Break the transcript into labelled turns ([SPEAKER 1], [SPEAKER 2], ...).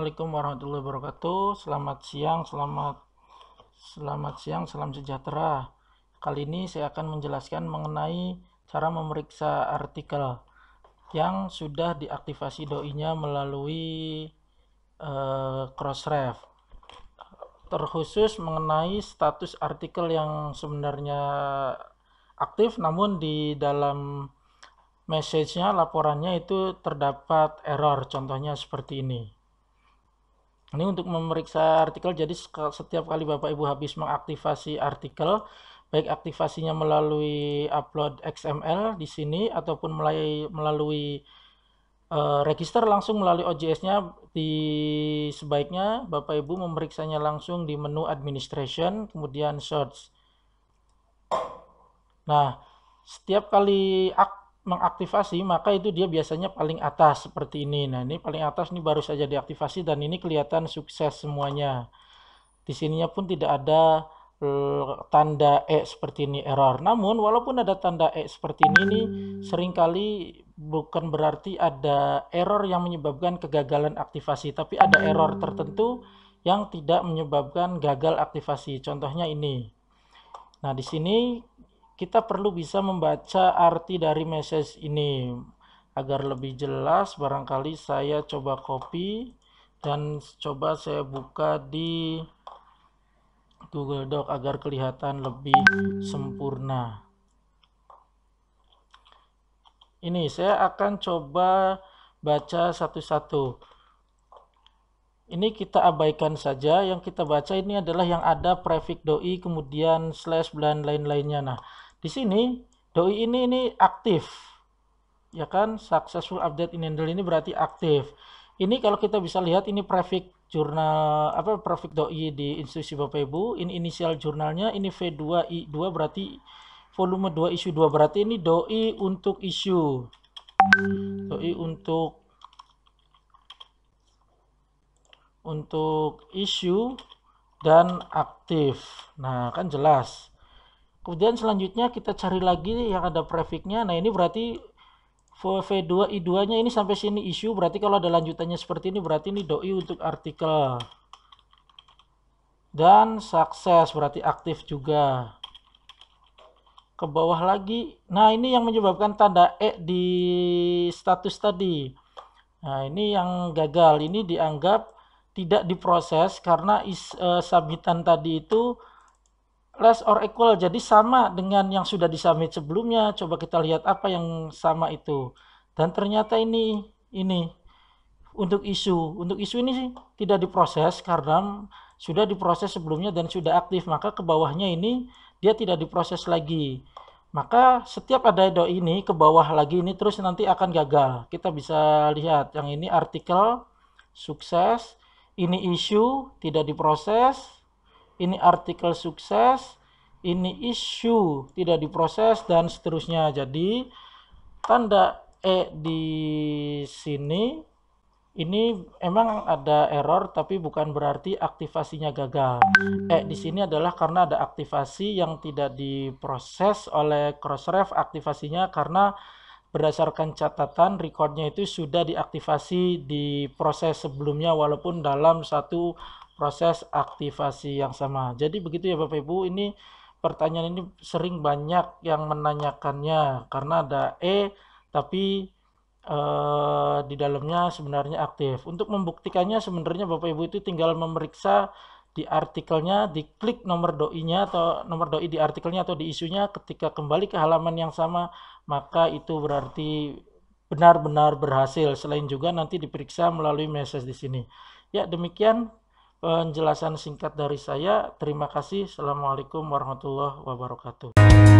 [SPEAKER 1] Assalamualaikum warahmatullahi wabarakatuh. Selamat siang, selamat selamat siang, salam sejahtera. Kali ini saya akan menjelaskan mengenai cara memeriksa artikel yang sudah diaktifasi doi-nya melalui uh, Crossref. Terkhusus mengenai status artikel yang sebenarnya aktif namun di dalam message-nya laporannya itu terdapat error contohnya seperti ini ini untuk memeriksa artikel, jadi setiap kali Bapak Ibu habis mengaktifasi artikel, baik aktivasinya melalui upload XML di sini ataupun melalui, melalui uh, register langsung melalui OJS-nya di sebaiknya Bapak Ibu memeriksanya langsung di menu administration kemudian search. Nah, setiap kali aktif, mengaktifasi maka itu dia biasanya paling atas seperti ini. Nah, ini paling atas ini baru saja diaktifasi dan ini kelihatan sukses semuanya. Di sininya pun tidak ada eh, tanda E seperti ini error. Namun walaupun ada tanda E seperti ini ini seringkali bukan berarti ada error yang menyebabkan kegagalan aktivasi, tapi ada error tertentu yang tidak menyebabkan gagal aktivasi. Contohnya ini. Nah, di sini kita perlu bisa membaca arti dari message ini agar lebih jelas barangkali saya coba copy dan coba saya buka di Google Doc agar kelihatan lebih sempurna ini saya akan coba baca satu-satu ini kita abaikan saja yang kita baca ini adalah yang ada prefix doi kemudian slash dan lain-lainnya nah di sini doi ini ini aktif ya kan successful update in handle ini berarti aktif ini kalau kita bisa lihat ini prefix jurnal apa prefix doi di institusi Bapak Ibu ini inisial jurnalnya ini V2I2 berarti volume 2 isu 2 berarti ini doi untuk isu doi untuk untuk isu dan aktif nah kan jelas Kemudian selanjutnya kita cari lagi yang ada prefixnya. Nah, ini berarti V2 I2-nya ini sampai sini isu. Berarti kalau ada lanjutannya seperti ini berarti ini doi untuk artikel. Dan sukses berarti aktif juga. Ke bawah lagi. Nah, ini yang menyebabkan tanda E di status tadi. Nah, ini yang gagal. Ini dianggap tidak diproses karena is, uh, eh, sabitan tadi itu less or equal jadi sama dengan yang sudah disubmit sebelumnya coba kita lihat apa yang sama itu dan ternyata ini ini untuk isu untuk isu ini sih tidak diproses karena sudah diproses sebelumnya dan sudah aktif maka ke bawahnya ini dia tidak diproses lagi maka setiap ada do ini ke bawah lagi ini terus nanti akan gagal kita bisa lihat yang ini artikel sukses ini isu tidak diproses ini artikel sukses, ini isu tidak diproses dan seterusnya. Jadi tanda e di sini ini emang ada error tapi bukan berarti aktivasinya gagal. E di sini adalah karena ada aktivasi yang tidak diproses oleh Crossref aktivasinya karena berdasarkan catatan recordnya itu sudah diaktifasi di proses sebelumnya walaupun dalam satu proses aktivasi yang sama. Jadi begitu ya Bapak Ibu, ini pertanyaan ini sering banyak yang menanyakannya karena ada E tapi e, di dalamnya sebenarnya aktif. Untuk membuktikannya sebenarnya Bapak Ibu itu tinggal memeriksa di artikelnya, diklik nomor doi-nya atau nomor doi di artikelnya atau di isunya ketika kembali ke halaman yang sama, maka itu berarti benar-benar berhasil. Selain juga nanti diperiksa melalui message di sini. Ya, demikian penjelasan singkat dari saya. Terima kasih. Assalamualaikum warahmatullahi wabarakatuh.